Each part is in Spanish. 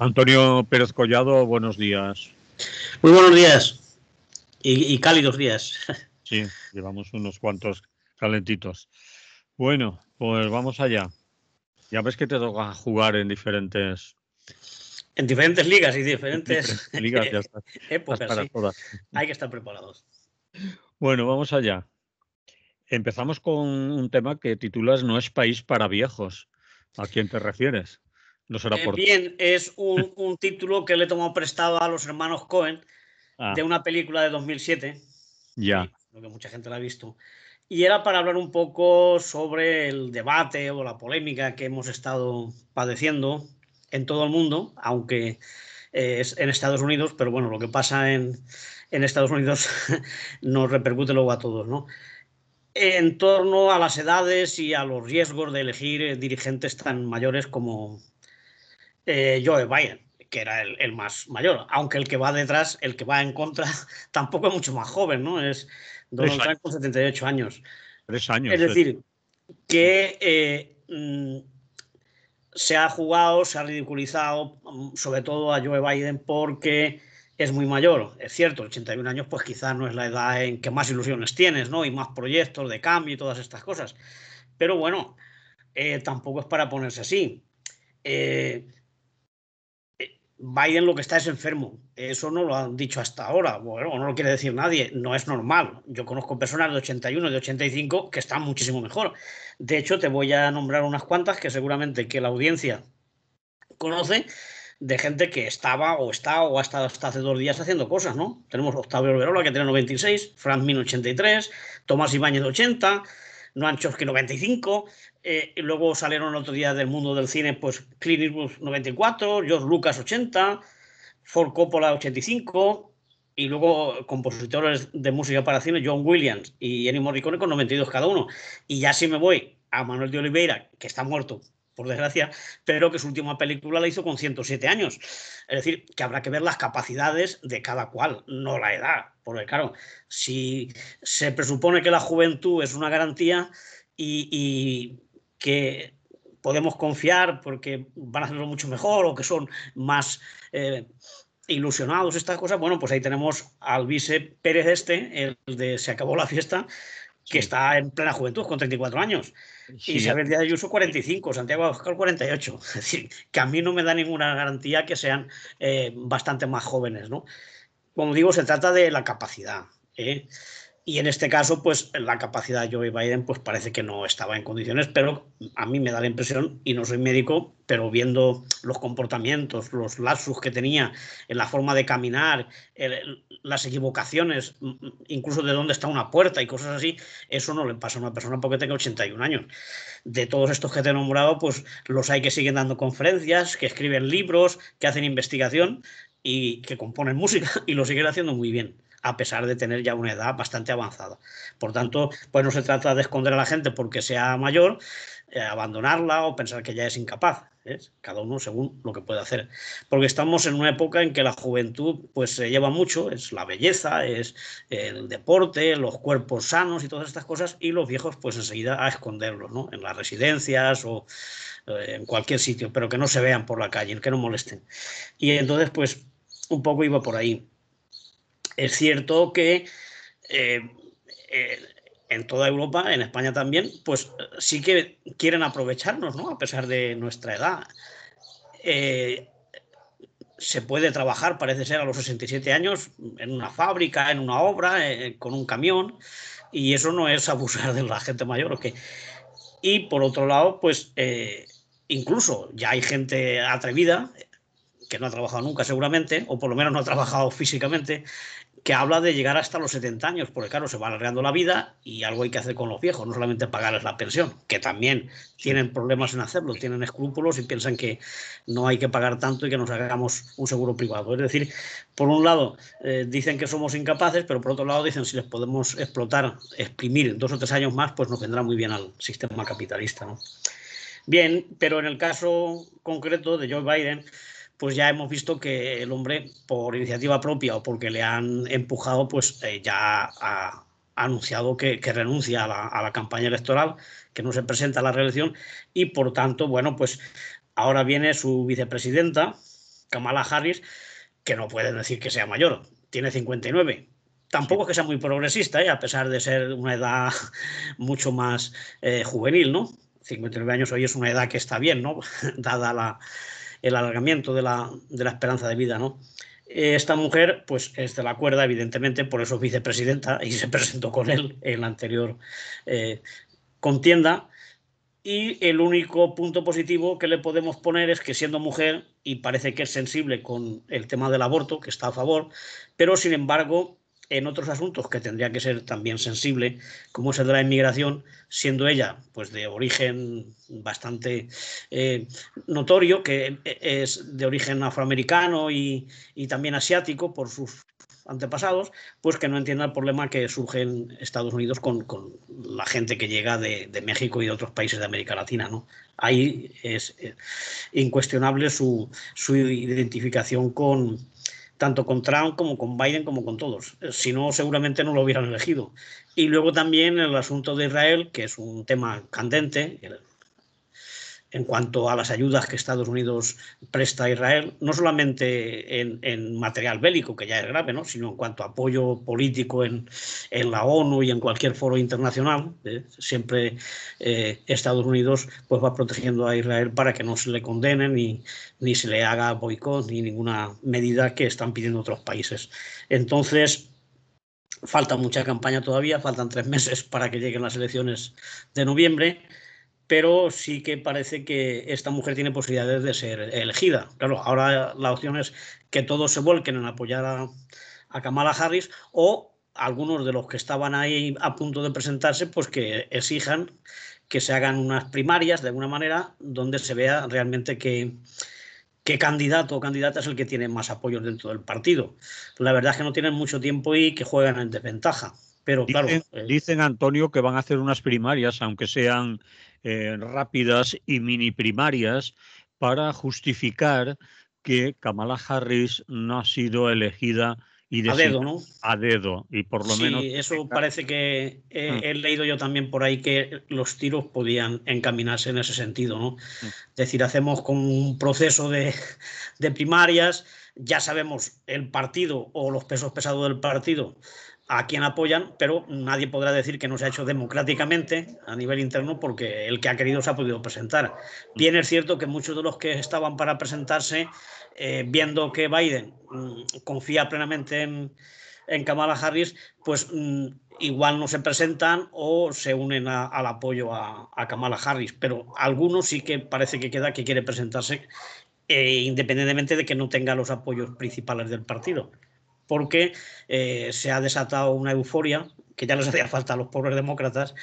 Antonio Pérez Collado, buenos días. Muy buenos días y, cálidos días. Sí, llevamos unos cuantos calentitos. Bueno, pues vamos allá. Ya ves que te toca jugar en diferentes en diferentes ligas y diferentes, ligas, ya épocas. Hay que estar preparados. Bueno, vamos allá. Empezamos con un tema que titulas No es país para viejos. ¿A quién te refieres? No será por... bien, es un, título que le tomado prestado a los hermanos Cohen ah. de una película de 2007. Ya. Lo que mucha gente la ha visto. Y era para hablar un poco sobre el debate o la polémica que hemos estado padeciendo en todo el mundo, aunque eh, es en Estados Unidos, pero bueno, lo que pasa en, en Estados Unidos nos repercute luego a todos, ¿no? En torno a las edades y a los riesgos de elegir eh, dirigentes tan mayores como, eh, Joe Biden, que era el, más mayor, aunque el que va detrás, el que va en contra, tampoco es mucho más joven, ¿no? Es Donald Trump con 78 años. Tres años. Es decir, que eh, mm, se ha jugado, se ha ridiculizado, mm, sobre todo a Joe Biden, porque es muy mayor. Es cierto, 81 años, pues quizás no es la edad en que más ilusiones tienes, ¿no? Y más proyectos de cambio y todas estas cosas. Pero bueno, eh, tampoco es para ponerse así. Biden lo que está es enfermo. Eso no lo han dicho hasta ahora. Bueno, no lo quiere decir nadie. No es normal. Yo conozco personas de 81, de 85 que están muchísimo mejor. De hecho, te voy a nombrar unas cuantas que seguramente que la audiencia conoce de gente que estaba o está o ha estado hasta hace dos días haciendo cosas, ¿no? Tenemos Octavio Olverola que tiene 96, Frank Min 83, Tomás Ibáñez 80, Noan que 95, eh, luego salieron otro día del mundo del cine, pues Clint Eastwood 94, George Lucas 80, Ford Coppola 85, y luego compositores de música para cine, John Williams y Ennio Morricone con 92 cada uno. Y ya si me voy a Manuel de Oliveira, que está muerto, por desgracia, pero que su última película la hizo con 107 años. Es decir, que habrá que ver las capacidades de cada cual, no la edad. Porque claro, si se presupone que la juventud es una garantía y que podemos confiar porque van a hacerlo mucho mejor o que son más eh, ilusionados, estas cosas, bueno, pues ahí tenemos al vice Pérez este, el de Se acabó la fiesta, que está en plena juventud, con 34 años. Sí. Isabel Díaz Ayuso, 45, Santiago Abascal, 48. Es decir, que a mí no me da ninguna garantía que sean eh, bastante más jóvenes, ¿no? Como digo, se trata de la capacidad. ¿eh? Y en este caso, pues la capacidad de Joe Biden, pues parece que no estaba en condiciones, pero a mí me da la impresión, y no soy médico, pero viendo los comportamientos, los lapsus que tenía, en la forma de caminar, las equivocaciones, mm, incluso de dónde está una puerta y cosas así, eso no le pasa a una persona porque tenga 81 años. De todos estos que te he nombrado, pues los hay que siguen dando conferencias, que escriben libros, que hacen investigación y que componen música y lo siguen haciendo muy bien a pesar de tener ya una edad bastante avanzada. Por tanto, pues no se trata de esconder a la gente porque sea mayor, eh, abandonarla o pensar que ya es incapaz. Cada uno según lo que puede hacer. Porque estamos en una época en que la juventud pues se lleva mucho, es la belleza, es el deporte, los cuerpos sanos y todas estas cosas, y los viejos pues enseguida a esconderlos, ¿no? En las residencias o eh, en cualquier sitio, pero que no se vean por la calle, que no molesten. Y entonces pues un poco iba por ahí. Es cierto que eh, eh, en toda Europa, en España también, pues sí que quieren aprovecharnos, ¿no? A pesar de nuestra edad. Eh, se puede trabajar, parece ser, a los 67 años en una fábrica, en una obra, con un camión, y eso no es abusar de la gente mayor. Y por otro lado, pues incluso ya hay gente atrevida que no ha trabajado nunca seguramente, o por lo menos no ha trabajado físicamente, que habla de llegar hasta los 70 años, porque claro, se va alargando la vida y algo hay que hacer con los viejos, no solamente pagarles la pensión, que también tienen problemas en hacerlo, tienen escrúpulos y piensan que no hay que pagar tanto y que nos hagamos un seguro privado. Es decir, por un lado eh, dicen que somos incapaces, pero por otro lado dicen si les podemos explotar, exprimir dos o tres años más, pues nos vendrá muy bien al sistema capitalista. Bien, pero en el caso concreto de Joe Biden, pues ya hemos visto que el hombre, por iniciativa propia o porque le han empujado, pues eh, ya ha, anunciado que, renuncia a la, campaña electoral, que no se presenta a la reelección y por tanto, bueno, pues ahora viene su vicepresidenta, Kamala Harris, que no puede decir que sea mayor, tiene 59. Tampoco es que sea muy progresista, ¿eh? a pesar de ser una edad mucho más eh, juvenil, ¿no? 59 años hoy es una edad que está bien, ¿no? Dada la, el alargamiento de la, esperanza de vida, ¿no? Eh, esta mujer, pues es de la cuerda, evidentemente, por eso es vicepresidenta y se presentó con él en la anterior eh, contienda. Y el único punto positivo que le podemos poner es que siendo mujer, y parece que es sensible con el tema del aborto, que está a favor, pero sin embargo en otros asuntos que tendría que ser también sensible, como es el de la inmigración, siendo ella pues de origen bastante eh, notorio, que es de origen afroamericano y, también asiático por sus antepasados, pues que no entienda el problema que surge en Estados Unidos con, la gente que llega de, México y de otros países de América Latina. ¿no? Ahí es eh, incuestionable su, su identificación con, tanto con Trump como con Biden como con todos. Eh, si no, seguramente no lo hubieran elegido. Y luego también el asunto de Israel, que es un tema candente, en cuanto a las ayudas que Estados Unidos presta a Israel, no solamente en, material bélico, que ya es grave, ¿no? sino en cuanto a apoyo político en, la ONU y en cualquier foro internacional. ¿eh? Siempre eh, Estados Unidos pues, va protegiendo a Israel para que no se le condene ni, ni se le haga boicot ni ninguna medida que están pidiendo otros países. Entonces, falta mucha campaña todavía, faltan tres meses para que lleguen las elecciones de noviembre pero sí que parece que esta mujer tiene posibilidades de ser elegida. Claro, ahora la opción es que todos se vuelquen en apoyar a, Kamala Harris o algunos de los que estaban ahí a punto de presentarse, pues que exijan que se hagan unas primarias de alguna manera donde se vea realmente qué candidato o candidata es el que tiene más apoyo dentro del partido. La verdad es que no tienen mucho tiempo y que juegan en desventaja. Pero eh, dicen, Antonio, que van a hacer unas primarias, aunque sean eh, rápidas y mini primarias, para justificar que Kamala Harris no ha sido elegida y de a dedo, ¿no? A dedo y por lo sí, eso parece que eh, mm. he, leído yo también por ahí que los tiros podían encaminarse en ese sentido, ¿no? Mm. Es decir, hacemos con un proceso de, de primarias, ya sabemos el partido o los pesos pesados del partido a quien apoyan, pero nadie podrá decir que no se ha hecho democráticamente a nivel interno porque el que ha querido se ha podido presentar. Bien es cierto que muchos de los que estaban para presentarse, eh, viendo que Biden mm, confía plenamente en, Kamala Harris, pues mm, igual no se presentan o se unen al apoyo a, Kamala Harris, pero algunos sí que parece que queda que quiere presentarse eh, independientemente de que no tenga los apoyos principales del partido porque eh, se ha desatado una euforia que ya les hacía falta a los pobres demócratas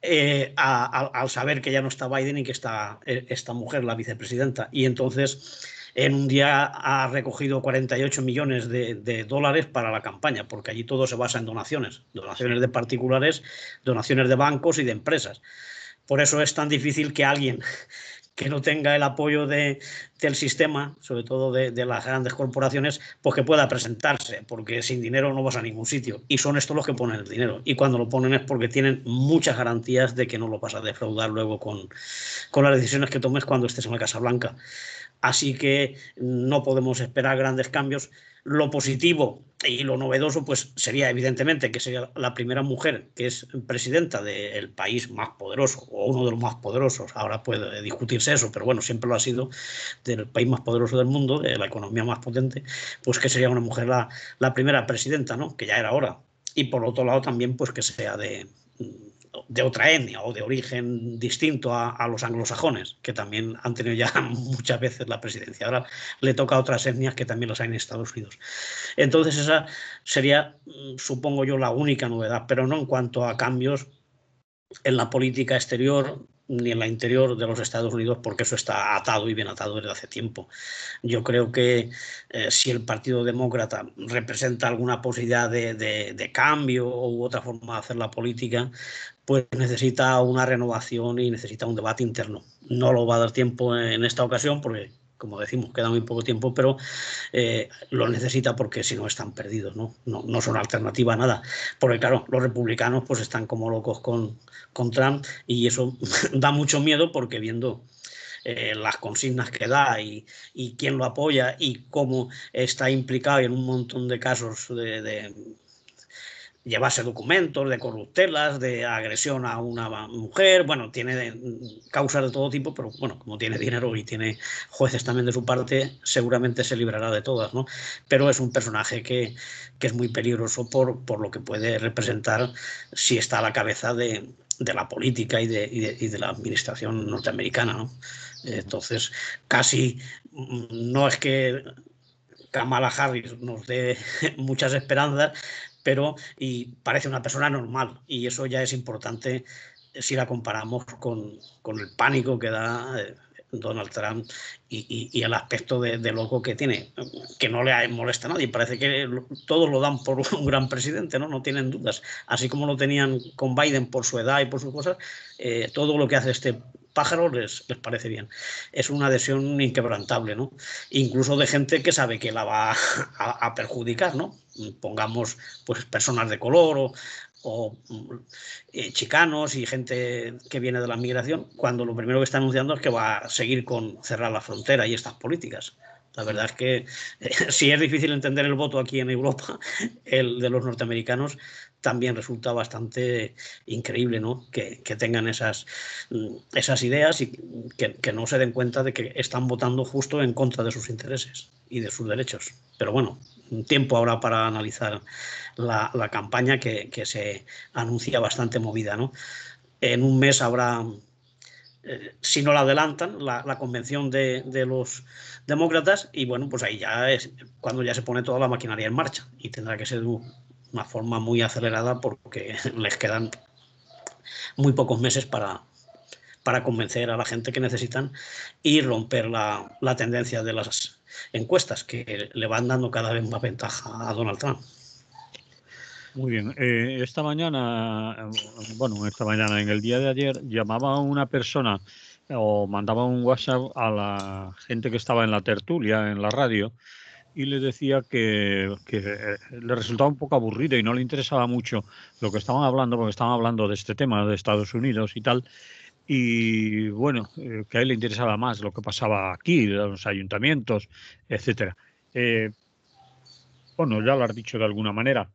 eh, al saber que ya no está Biden y que está eh, esta mujer, la vicepresidenta. Y entonces en un día ha recogido 48 millones de, dólares para la campaña, porque allí todo se basa en donaciones, donaciones de particulares, donaciones de bancos y de empresas. Por eso es tan difícil que alguien que no tenga el apoyo de, del sistema, sobre todo de, las grandes corporaciones, pues que pueda presentarse, porque sin dinero no vas a ningún sitio. Y son estos los que ponen el dinero. Y cuando lo ponen es porque tienen muchas garantías de que no lo vas a defraudar luego con, con las decisiones que tomes cuando estés en la Casa Blanca. Así que no podemos esperar grandes cambios. Lo positivo y lo novedoso, pues sería evidentemente que sea la primera mujer que es presidenta del país más poderoso o uno de los más poderosos. Ahora puede discutirse eso, pero bueno, siempre lo ha sido del país más poderoso del mundo, de la economía más potente. Pues que sería una mujer la, la primera presidenta, ¿no? Que ya era hora. Y por otro lado también, pues que sea de de otra etnia o de origen distinto a, los anglosajones, que también han tenido ya muchas veces la presidencia. Ahora le toca a otras etnias que también las hay en Estados Unidos. Entonces esa sería, mm, supongo yo, la única novedad, pero no en cuanto a cambios en la política exterior ni en la interior de los Estados Unidos, porque eso está atado y bien atado desde hace tiempo. Yo creo que eh, si el Partido Demócrata representa alguna posibilidad de, de, cambio u otra forma de hacer la política, pues necesita una renovación y necesita un debate interno. No lo va a dar tiempo en esta ocasión porque, como decimos, queda muy poco tiempo, pero eh, lo necesita porque si no están perdidos, ¿no? ¿no? No, son alternativa a nada. Porque claro, los republicanos pues están como locos con, con Trump y eso da mucho miedo porque viendo... Eh, las consignas que da y, y, quién lo apoya y cómo está implicado en un montón de casos de llevarse documentos de corruptelas, de agresión a una mujer, bueno, tiene causas de todo tipo, pero bueno, como tiene dinero y tiene jueces también de su parte, seguramente se librará de todas, ¿no? Pero es un personaje que, es muy peligroso por, por lo que puede representar si está a la cabeza de, de la política y de, y, de, y de, la administración norteamericana, ¿no? Entonces, casi mm, no es que Kamala Harris nos dé muchas esperanzas, pero y parece una persona normal y eso ya es importante eh, si la comparamos con, el pánico que da eh, Donald Trump y, el aspecto de, loco que tiene, que no le molesta a nadie. Parece que todos lo dan por un gran presidente, ¿no? No tienen dudas. Así como lo tenían con Biden por su edad y por sus cosas, eh, todo lo que hace este pájaros les, parece bien. Es una adhesión inquebrantable, ¿no? Incluso de gente que sabe que la va a, perjudicar, ¿no? Pongamos, pues, personas de color o, mm, eh, chicanos y gente que viene de la migración, cuando lo primero que está anunciando es que va a seguir con cerrar la frontera y estas políticas. La verdad es que si es difícil entender el voto aquí en Europa, el de los norteamericanos, también resulta bastante increíble ¿no? que, tengan esas, mm, esas ideas y que, no se den cuenta de que están votando justo en contra de sus intereses y de sus derechos. Pero bueno, tiempo ahora para analizar la, campaña que, se anuncia bastante movida. ¿no? En un mes habrá, eh, si no la adelantan, la, convención de, de los demócratas y bueno, pues ahí ya es cuando ya se pone toda la maquinaria en marcha y tendrá que ser una forma muy acelerada porque les quedan muy pocos meses para, para convencer a la gente que necesitan y romper la, la tendencia de las encuestas que le van dando cada vez más ventaja a Donald Trump. Muy bien. Eh, esta mañana, bueno, esta mañana, en el día de ayer, llamaba a una persona o mandaba un WhatsApp a la gente que estaba en la tertulia, en la radio, y le decía que, eh, le resultaba un poco aburrido y no le interesaba mucho lo que estaban hablando, porque estaban hablando de este tema de Estados Unidos y tal. Y bueno, eh, que a él le interesaba más lo que pasaba aquí, los ayuntamientos, etcétera. Eh, bueno, ya lo has dicho de alguna manera.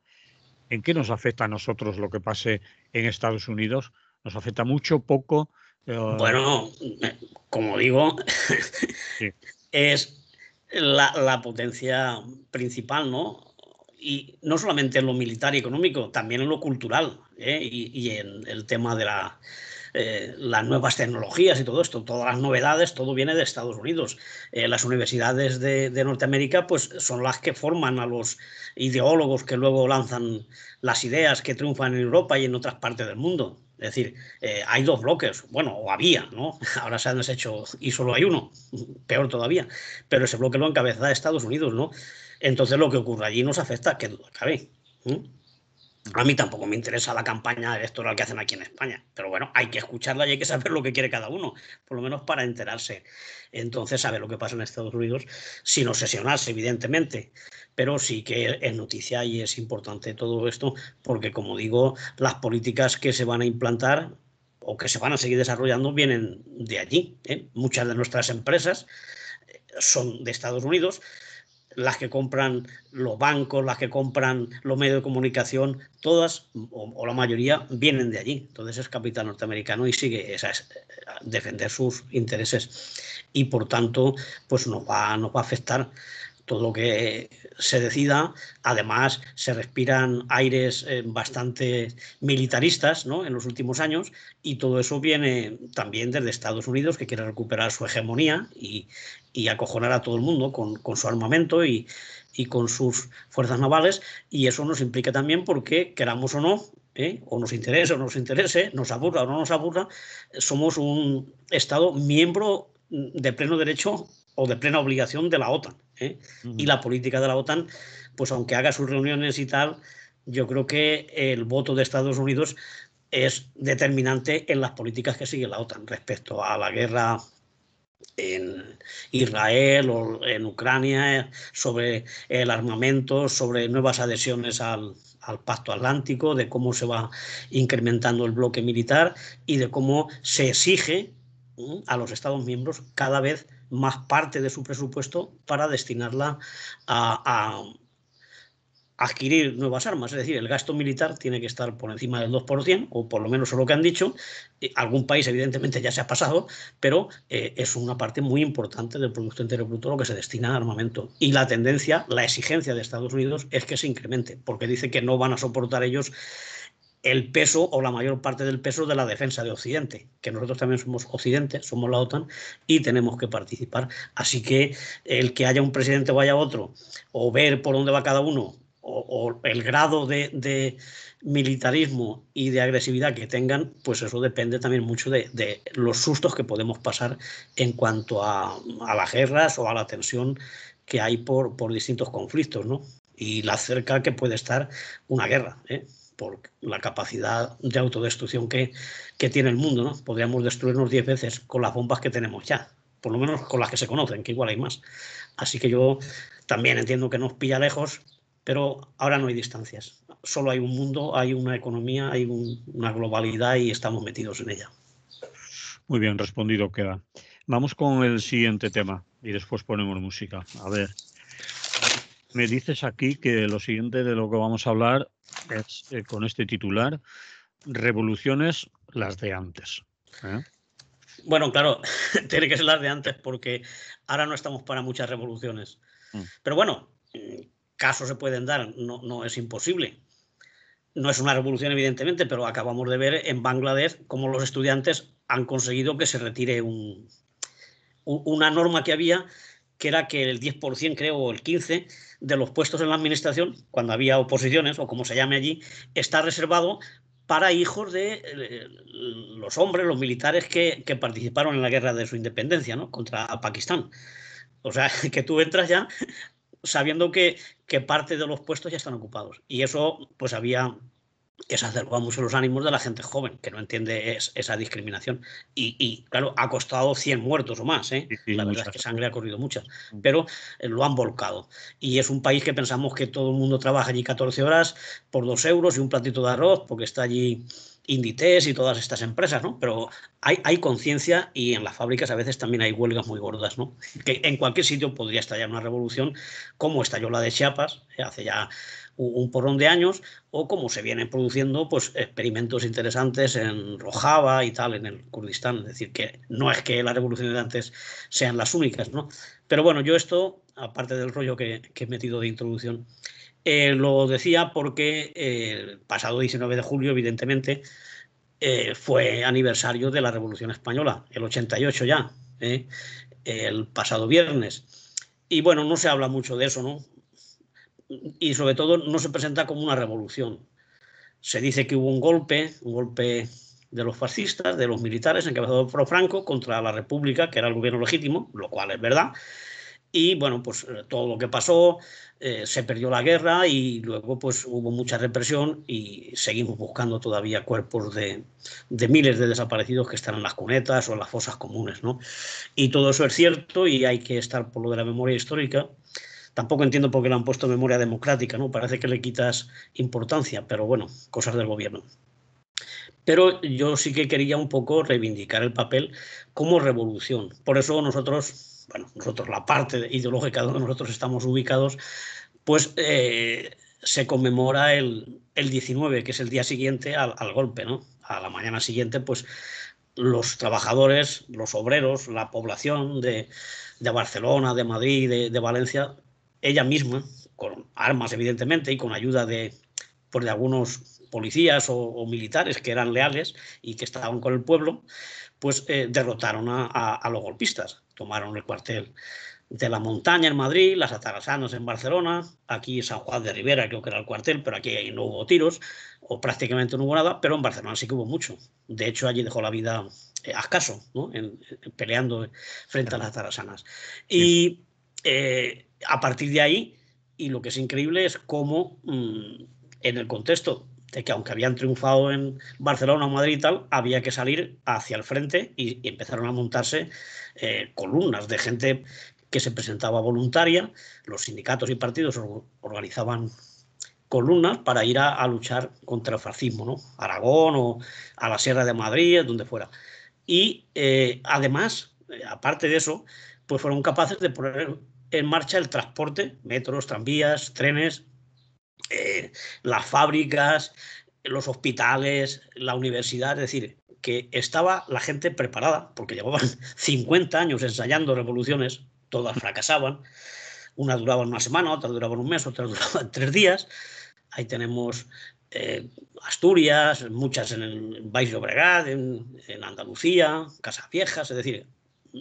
¿En qué nos afecta a nosotros lo que pase en Estados Unidos? ¿Nos afecta mucho, poco? Bueno, como digo, es la, potencia principal, ¿no? Y no solamente en lo militar y económico, también en lo cultural ¿eh? y, en el tema de eh, las nuevas tecnologías y todo esto, todas las novedades, todo viene de Estados Unidos. Eh, las universidades de, de, Norteamérica pues, son las que forman a los ideólogos que luego lanzan las ideas que triunfan en Europa y en otras partes del mundo. Es decir, eh, hay dos bloques, bueno, o había, ¿no? Ahora se han deshecho y solo hay uno, peor todavía, pero ese bloque lo encabeza Estados Unidos, ¿no? Entonces lo que ocurre allí nos afecta, que duda cabe. A mí tampoco me interesa la campaña electoral que hacen aquí en España, pero bueno, hay que escucharla y hay que saber lo que quiere cada uno, por lo menos para enterarse. Entonces, saber lo que pasa en Estados Unidos sin obsesionarse, evidentemente, pero sí que es noticia y es importante todo esto, porque como digo, las políticas que se van a implantar o que se van a seguir desarrollando vienen de allí. ¿eh? Muchas de nuestras empresas eh, son de Estados Unidos, las que compran los bancos, las que compran los medios de comunicación, todas o, la mayoría vienen de allí. Entonces es capital norteamericano y sigue es eh, defender sus intereses. Y por tanto, pues nos va, nos va a afectar todo lo que se decida. Además, se respiran aires eh, bastante militaristas ¿no? en los últimos años y todo eso viene también desde Estados Unidos, que quiere recuperar su hegemonía y, y acojonar a todo el mundo con, con su armamento y, y con sus fuerzas navales. Y eso nos implica también porque, queramos o no, ¿eh? o nos interese o no nos interese, nos aburra o no nos aburra, somos un Estado miembro de pleno derecho o de plena obligación de la OTAN. ¿eh? Y la política de la OTAN, pues aunque haga sus reuniones y tal, yo creo que el voto de Estados Unidos es determinante en las políticas que sigue la OTAN respecto a la guerra en Israel o en Ucrania, sobre el armamento, sobre nuevas adhesiones al, al, pacto atlántico, de cómo se va incrementando el bloque militar y de cómo se exige a los Estados miembros cada vez más parte de su presupuesto para destinarla a, adquirir nuevas armas. Es decir, el gasto militar tiene que estar por encima del 2%, o por lo menos es lo que han dicho. Eh, algún país, evidentemente, ya se ha pasado, pero eh, es una parte muy importante del Producto Interior Bruto lo que se destina a armamento. Y la tendencia, la exigencia de Estados Unidos es que se incremente, porque dice que no van a soportar ellos el peso o la mayor parte del peso de la defensa de Occidente, que nosotros también somos Occidente, somos la OTAN y tenemos que participar. Así que el que haya un presidente o haya otro, o ver por dónde va cada uno, o, el grado de, militarismo y de agresividad que tengan, pues eso depende también mucho de, los sustos que podemos pasar en cuanto a, las guerras o a la tensión que hay por, por distintos conflictos, ¿no? Y la cerca que puede estar una guerra. ¿eh? por la capacidad de autodestrucción que, tiene el mundo, ¿no? Podríamos destruirnos 10 veces con las bombas que tenemos ya, por lo menos con las que se conocen, que igual hay más. Así que yo también entiendo que nos pilla lejos, pero ahora no hay distancias. Solo hay un mundo, hay una economía, hay una globalidad y estamos metidos en ella. Muy bien, respondido queda. Vamos con el siguiente tema y después ponemos música. A ver, me dices aquí que lo siguiente de lo que vamos a hablar eh, con este titular, revoluciones las de antes. ¿eh? Bueno, claro, tiene que ser las de antes porque ahora no estamos para muchas revoluciones. Mm. Pero bueno, mm, casos se pueden dar, no, es imposible. No es una revolución, evidentemente, pero acabamos de ver en Bangladesh cómo los estudiantes han conseguido que se retire una norma que había que era que el 10%, creo, o el 15% de los puestos en la administración, cuando había oposiciones o como se llame allí, está reservado para hijos de eh, los hombres, los militares que, participaron en la guerra de su independencia ¿no? contra Pakistán. O sea, que tú entras ya sabiendo que, que parte de los puestos ya están ocupados. Y eso, pues había que hacer mucho los ánimos de la gente joven, que no entiende esa discriminación. Y, claro, ha costado 100 muertos o más, ¿eh? la verdad es que sangre ha corrido muchas, mm. pero eh, lo han volcado. Y es un país que pensamos que todo el mundo trabaja allí 14 horas por dos euros y un platito de arroz, porque está allí Inditex y todas estas empresas, ¿no? Pero hay, conciencia y en las fábricas a veces también hay huelgas muy gordas, ¿no? Que en cualquier sitio podría estallar una revolución, como estalló la de Chiapas eh, hace ya un porrón de años, o como se vienen produciendo pues, experimentos interesantes en Rojava y tal, en el Kurdistán. Es decir, que no es que las revoluciones de antes sean las únicas, ¿no? Pero bueno, yo esto, aparte del rollo que he metido de introducción, eh, lo decía porque eh, el pasado 19 de julio, evidentemente, eh, fue aniversario de la Revolución Española, el 88 ya, el pasado viernes. Y bueno, no se habla mucho de eso, ¿no? Y sobre todo no se presenta como una revolución. Se dice que hubo un golpe, un golpe de los fascistas, de los militares, encabezado por Franco, contra la República, que era el gobierno legítimo, lo cual es verdad, y bueno, pues eh, todo lo que pasó, eh, se perdió la guerra y luego pues hubo mucha represión y seguimos buscando todavía cuerpos de, de, miles de desaparecidos que están en las cunetas o en las fosas comunes, ¿no? Y todo eso es cierto y hay que estar por lo de la memoria histórica. Tampoco entiendo por qué le han puesto memoria democrática, ¿no? Parece que le quitas importancia, pero bueno, cosas del gobierno. Pero yo sí que quería un poco reivindicar el papel como revolución. Por eso nosotros bueno, nosotros, la parte ideológica donde nosotros estamos ubicados, pues eh, se conmemora el, el, 19, que es el día siguiente al, golpe, ¿no? A la mañana siguiente, pues los trabajadores, los obreros, la población de, de Barcelona, de Madrid, de, Valencia, ella misma, con armas evidentemente y con ayuda de, pues, de algunos policías o militares que eran leales y que estaban con el pueblo, pues eh, derrotaron a, los golpistas, tomaron el cuartel de la montaña en Madrid, las atarazanas en Barcelona, aquí San Juan de Rivera creo que era el cuartel, pero aquí no hubo tiros o prácticamente no hubo nada, pero en Barcelona sí que hubo mucho. De hecho, allí dejó la vida eh, a escaso En, eh, peleando frente a las atarazanas. Y a partir de ahí, y lo que es increíble es cómo mm, en el contexto de que aunque habían triunfado en Barcelona o Madrid y tal, había que salir hacia el frente y, empezaron a montarse eh, columnas de gente que se presentaba voluntaria, los sindicatos y partidos organizaban columnas para ir a, luchar contra el fascismo, ¿no? Aragón o a la Sierra de Madrid, donde fuera. Y eh, además, eh, aparte de eso, pues fueron capaces de poner en marcha el transporte, metros, tranvías, trenes, las fábricas, los hospitales, la universidad, es decir, que estaba la gente preparada, porque llevaban 50 años ensayando revoluciones, todas fracasaban, una duraba una semana, otra duraba un mes, otra duraba tres días. Ahí tenemos eh, Asturias, muchas en el Valle de Obregat, en, en Andalucía, Casas Viejas, es decir,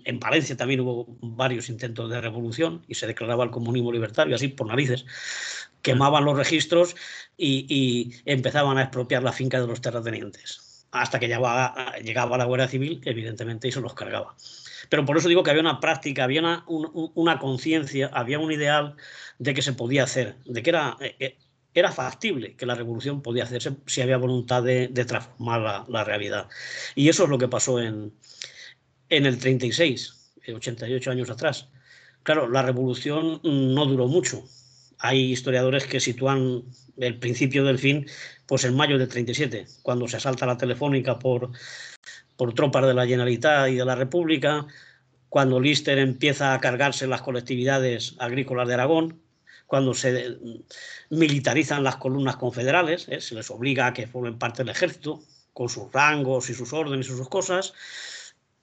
en Valencia también hubo varios intentos de revolución y se declaraba el comunismo libertario, así por narices quemaban los registros y, empezaban a expropiar la finca de los terratenientes hasta que llegaba, la Guerra Civil, evidentemente, y se los cargaba. Pero por eso digo que había una práctica, había una, conciencia, había un ideal de que se podía hacer, de que era, eh, eh, factible que la revolución podía hacerse si había voluntad de, transformar la, realidad. Y eso es lo que pasó en, en el 36, 88 eh, años atrás. Claro, la revolución mm, no duró mucho, hay historiadores que sitúan el principio del fin pues en mayo del 37, cuando se asalta la Telefónica por, por tropas de la Generalitat y de la República, cuando Lister empieza a cargarse las colectividades agrícolas de Aragón, cuando se militarizan las columnas confederales, ¿eh? se les obliga a que formen parte del ejército, con sus rangos y sus órdenes y sus cosas,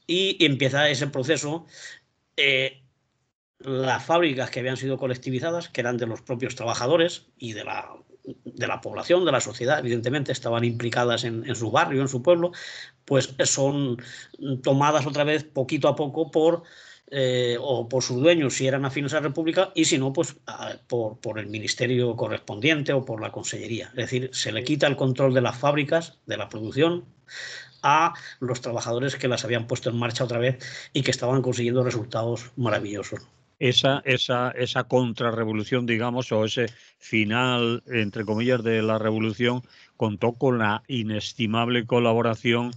y empieza ese proceso eh, las fábricas que habían sido colectivizadas, que eran de los propios trabajadores y de la, de la población, de la sociedad, evidentemente estaban implicadas en, su barrio, en su pueblo, pues son tomadas otra vez poquito a poco por... Eh, o por sus dueños si eran afines a la República y si no, pues por el ministerio correspondiente o por la consellería. Es decir, se le quita el control de las fábricas, de la producción, a los trabajadores que las habían puesto en marcha otra vez y que estaban consiguiendo resultados maravillosos esa, esa, contrarrevolución, digamos, o ese final, entre comillas, de la revolución, contó con la inestimable colaboración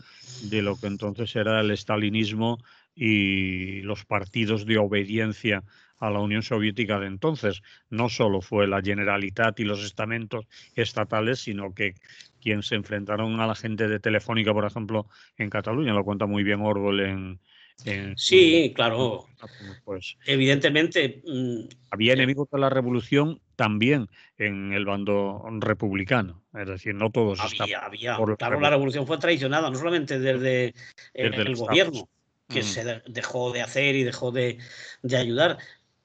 de lo que entonces era el estalinismo y los partidos de obediencia a la Unión Soviética de entonces. No solo fue la Generalitat y los estamentos estatales, sino que quienes se enfrentaron a la gente de Telefónica, por ejemplo, en Cataluña, lo cuenta muy bien Orwell en, sí, claro. Pues, Evidentemente. Mm, había eh, enemigos de la revolución también en el bando republicano. Es decir, no todos. Había, claro, la revolución fue traicionada, no solamente desde, el, gobierno, que mm. se dejó de hacer y dejó de, de ayudar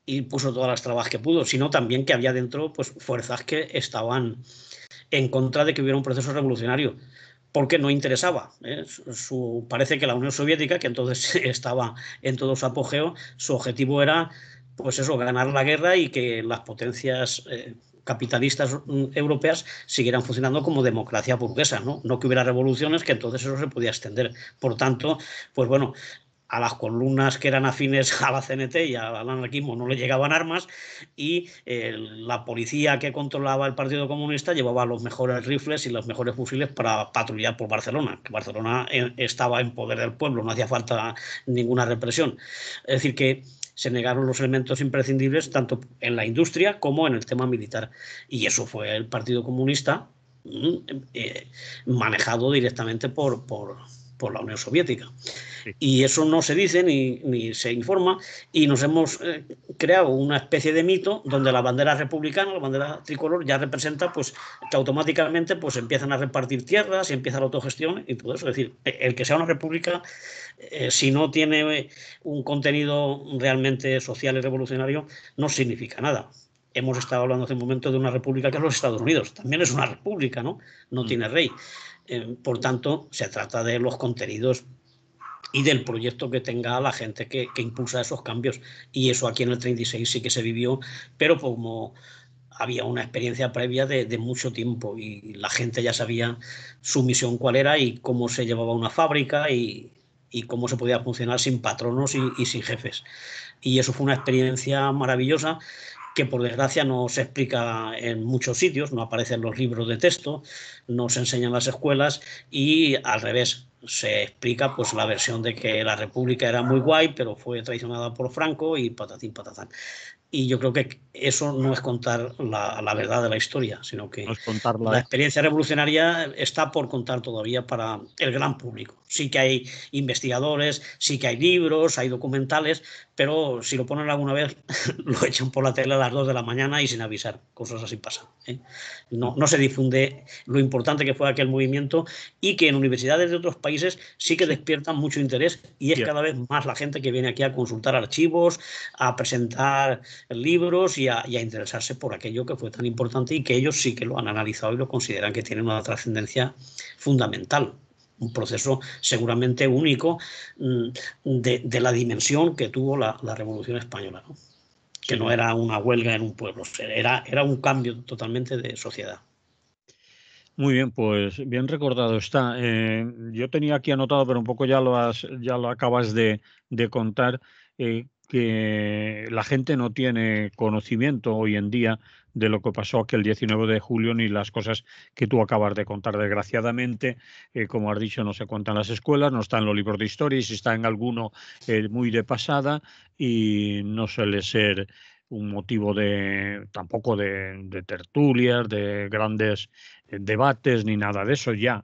y puso todas las trabas que pudo, sino también que había dentro pues, fuerzas que estaban en contra de que hubiera un proceso revolucionario porque no interesaba. ¿eh? Su, parece que la Unión Soviética, que entonces estaba en todo su apogeo, su objetivo era, pues eso, ganar la guerra y que las potencias eh, capitalistas mm, europeas siguieran funcionando como democracia burguesa, ¿no? No que hubiera revoluciones, que entonces eso se podía extender. Por tanto, pues bueno, a las columnas que eran afines a la CNT y al anarquismo no le llegaban armas y eh, la policía que controlaba el Partido Comunista llevaba los mejores rifles y los mejores fusiles para patrullar por Barcelona, Barcelona eh, estaba en poder del pueblo, no hacía falta ninguna represión. Es decir, que se negaron los elementos imprescindibles tanto en la industria como en el tema militar. Y eso fue el Partido Comunista mm, eh, manejado directamente por, por la Unión Soviética. Y eso no se dice ni, se informa y nos hemos eh, creado una especie de mito donde la bandera republicana, la bandera tricolor, ya representa pues que automáticamente pues empiezan a repartir tierras y empieza la autogestión y todo eso. Es decir, e, el que sea una república, eh, si no tiene eh, un contenido realmente social y revolucionario, no significa nada hemos estado hablando hace un momento de una república que es los Estados Unidos. También es una república, ¿no? No mm. tiene rey. Eh, por tanto, se trata de los contenidos y del proyecto que tenga la gente que, impulsa esos cambios. Y eso aquí en el 36 sí que se vivió, pero como había una experiencia previa de, mucho tiempo y la gente ya sabía su misión cuál era y cómo se llevaba una fábrica y, cómo se podía funcionar sin patronos y sin jefes. Y eso fue una experiencia maravillosa que por desgracia no se explica en muchos sitios, no aparecen los libros de texto, no se enseñan las escuelas y al revés, se explica pues la versión de que la República era muy guay, pero fue traicionada por Franco y patatín patatán. Y yo creo que eso no es contar la, verdad de la historia, sino que la ¿eh? experiencia revolucionaria está por contar todavía para el gran público. Sí que hay investigadores, sí que hay libros, hay documentales, pero si lo ponen alguna vez, lo echan por la tele a las 2 de la mañana y sin avisar. Cosas así pasan. ¿eh? No, se difunde lo importante que fue aquel movimiento y que en universidades de otros países sí que despiertan mucho interés y es cada vez más la gente que viene aquí a consultar archivos, a presentar libros y a, y a interesarse por aquello que fue tan importante y que ellos sí que lo han analizado y lo consideran que tiene una trascendencia fundamental un proceso seguramente único mm, de, la dimensión que tuvo la, Revolución Española, que no era una huelga en un pueblo, era, era un cambio totalmente de sociedad. Muy bien, pues bien recordado está. Eh, yo tenía aquí anotado, pero un poco ya lo, ya lo acabas de, contar, eh, que la gente no tiene conocimiento hoy en día de lo que pasó aquel 19 de julio ni las cosas que tú acabas de contar. Desgraciadamente, eh, como has dicho, no se cuentan las escuelas, no están los libros de historia y si está en alguno eh, muy de pasada y no suele ser un motivo de tampoco de, tertulias, de grandes eh, debates ni nada de eso ya.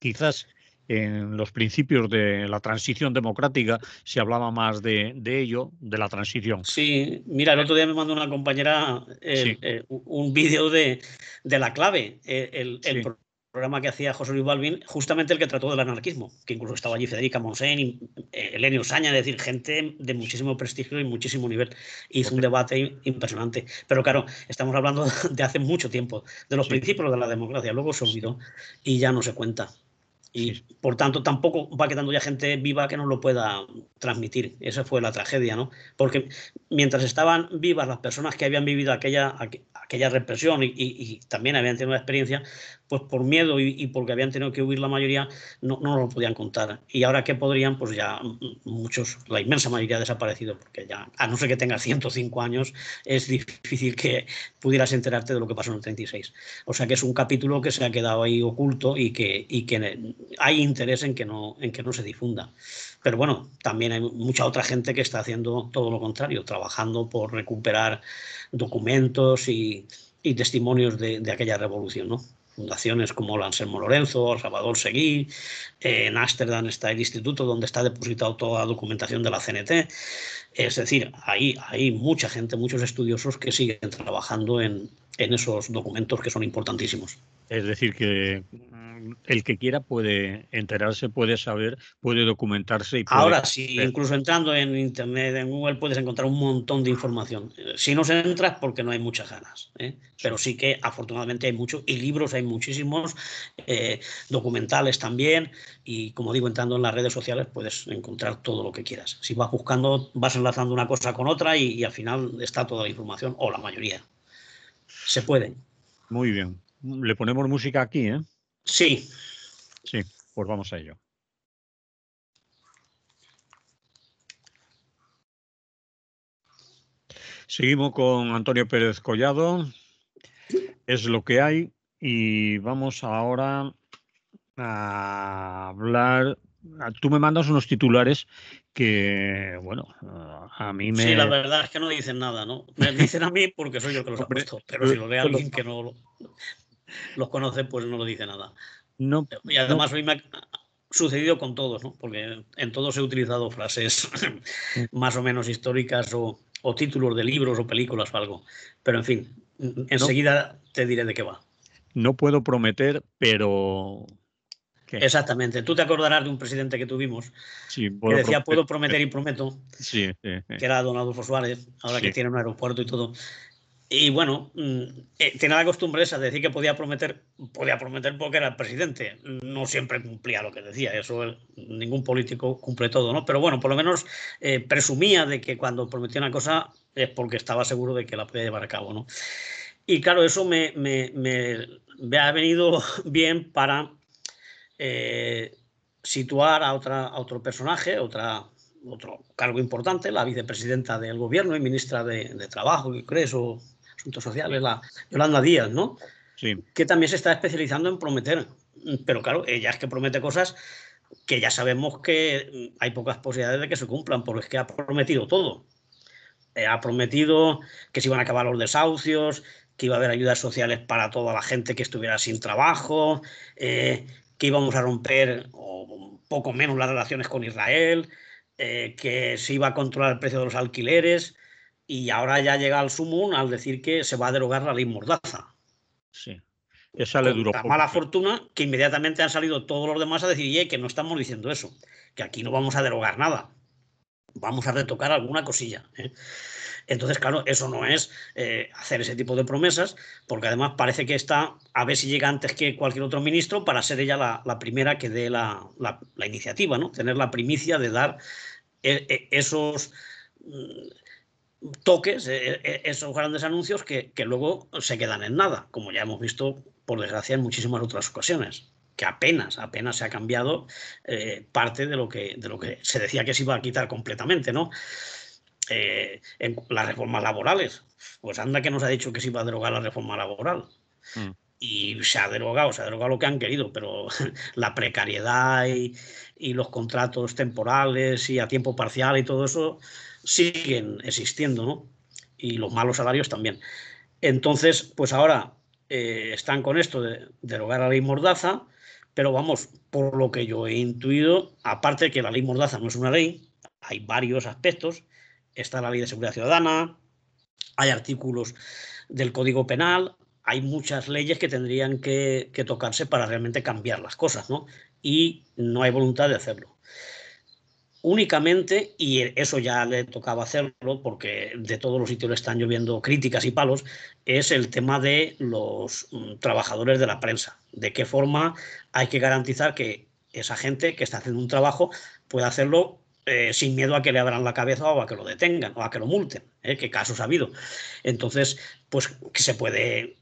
quizás en los principios de la transición democrática se hablaba más de, ello, de la transición. Sí, mira, el otro día me mandó una compañera eh, eh, un vídeo de, la clave, eh, el, programa que hacía José Luis Balvin, justamente el que trató del anarquismo, que incluso estaba allí Federica Monsen y Elenio Saña, es decir, gente de muchísimo prestigio y muchísimo nivel. Hizo un debate impresionante. Pero claro, estamos hablando de hace mucho tiempo, de los principios de la democracia, luego se olvidó y ya no se cuenta y por tanto tampoco va quedando ya gente viva que no lo pueda transmitir. Esa fue la tragedia, ¿no? Porque mientras estaban vivas las personas que habían vivido aquella, aquella represión y, también habían tenido la experiencia, pues por miedo y, porque habían tenido que huir la mayoría, no, no lo podían contar. Y ahora que podrían, pues ya muchos, la inmensa mayoría ha desaparecido, porque ya, a no ser que tengas 105 años, es difícil que pudieras enterarte de lo que pasó en el 36. O sea que es un capítulo que se ha quedado ahí oculto y que, y que hay interés en que no, en que no se difunda. Pero bueno, también hay mucha otra gente que está haciendo todo lo contrario, trabajando por recuperar documentos y, testimonios de, aquella revolución, Fundaciones como Anselmo Lorenzo, Salvador Seguí, eh, en Ámsterdam está el instituto donde está depositado toda la documentación de la CNT. Es decir, ahí hay, mucha gente, muchos estudiosos que siguen trabajando en esos documentos que son importantísimos. Es decir, que mm, el que quiera puede enterarse, puede saber, puede documentarse. Y Ahora sí, incluso entrando en Internet, en Google, puedes encontrar un montón de información. Si no se entras, porque no hay muchas ganas. ¿eh? Pero sí que afortunadamente hay muchos, y libros hay muchísimos, eh, documentales también, y como digo, entrando en las redes sociales puedes encontrar todo lo que quieras. Si vas buscando, vas enlazando una cosa con otra y, y al final está toda la información, o la mayoría. Se pueden. Muy bien. ¿Le ponemos música aquí, eh? Sí. Sí, pues vamos a ello. Seguimos con Antonio Pérez Collado. Es lo que hay. Y vamos ahora a hablar. Ah, tú me mandas unos titulares que, bueno, a mí me. Sí, la verdad es que no dicen nada, ¿no? Me dicen a mí porque soy yo que los he puesto, pero si lo ve alguien que no los conoce, pues no lo dice nada. No, y además me ha sucedido con todos, porque en todos he utilizado frases más o menos históricas o, títulos de libros o películas o algo. Pero en fin, enseguida te diré de qué va. No puedo prometer, pero Exactamente. Tú te acordarás de un presidente que tuvimos sí, que decía puedo prometer y prometo, sí, que era don Adolfo Suárez, ahora que tiene un aeropuerto y todo, y bueno, mm, eh, tenía la costumbre esa de decir que podía prometer, podía prometer porque era el presidente. No siempre cumplía lo que decía, eso ningún político cumple todo, ¿no? Pero bueno, por lo menos eh, presumía de que cuando prometía una cosa es porque estaba seguro de que la podía llevar a cabo, ¿no? Y claro, eso me, ha venido bien para eh, situar a, otra, otro personaje, otra otro cargo importante, la vicepresidenta del gobierno y ministra de, Trabajo, Trabajo, crees? o Asuntos Sociales, la Yolanda Díaz, ¿no? Sí. Que también se está especializando en prometer. Pero claro, ella es que promete cosas que ya sabemos que hay pocas posibilidades de que se cumplan, porque es que ha prometido todo. Eh, ha prometido que se iban a acabar los desahucios, que iba a haber ayudas sociales para toda la gente que estuviera sin trabajo, eh, que íbamos a romper o, poco menos las relaciones con Israel, eh, que se iba a controlar el precio de los alquileres, y ahora ya llega al sumum al decir que se va a derogar la ley Mordaza. Sí. Esa le duró. La mala fortuna que inmediatamente han salido todos los demás a decir, que no estamos diciendo eso, que aquí no vamos a derogar nada, vamos a retocar alguna cosilla. ¿eh? Entonces, claro, eso no es eh, hacer ese tipo de promesas, porque además parece que está, a ver si llega antes que cualquier otro ministro, para ser ella la, primera que dé la, iniciativa, ¿no? Tener la primicia de dar eh, esos mm, toques, eh, eh, eh, esos grandes anuncios que, luego se quedan en nada, como ya hemos visto, por desgracia, en muchísimas otras ocasiones, que apenas, apenas se ha cambiado parte de lo, que, de lo que se decía que se iba a quitar completamente, ¿no? en las reformas laborales, pues anda que nos ha dicho que se iba a derogar la reforma laboral. Mm. Y se ha derogado, se ha derogado lo que han querido, pero la precariedad y, y los contratos temporales y a tiempo parcial y todo eso, siguen existiendo, ¿no? Y los malos salarios también. Entonces, pues ahora eh, están con esto de derogar la ley Mordaza, pero vamos, por lo que yo he intuido, aparte de que la ley Mordaza no es una ley, hay varios aspectos, está la ley de seguridad ciudadana, hay artículos del Código Penal, hay muchas leyes que tendrían que, que tocarse para realmente cambiar las cosas, ¿no? Y no hay voluntad de hacerlo únicamente, y eso ya le tocaba hacerlo porque de todos los sitios le están lloviendo críticas y palos, es el tema de los mm, trabajadores de la prensa. De qué forma hay que garantizar que esa gente que está haciendo un trabajo pueda hacerlo eh, sin miedo a que le abran la cabeza o a que lo detengan o a que lo multen, ¿eh? casos ha habido. Entonces, pues que se puede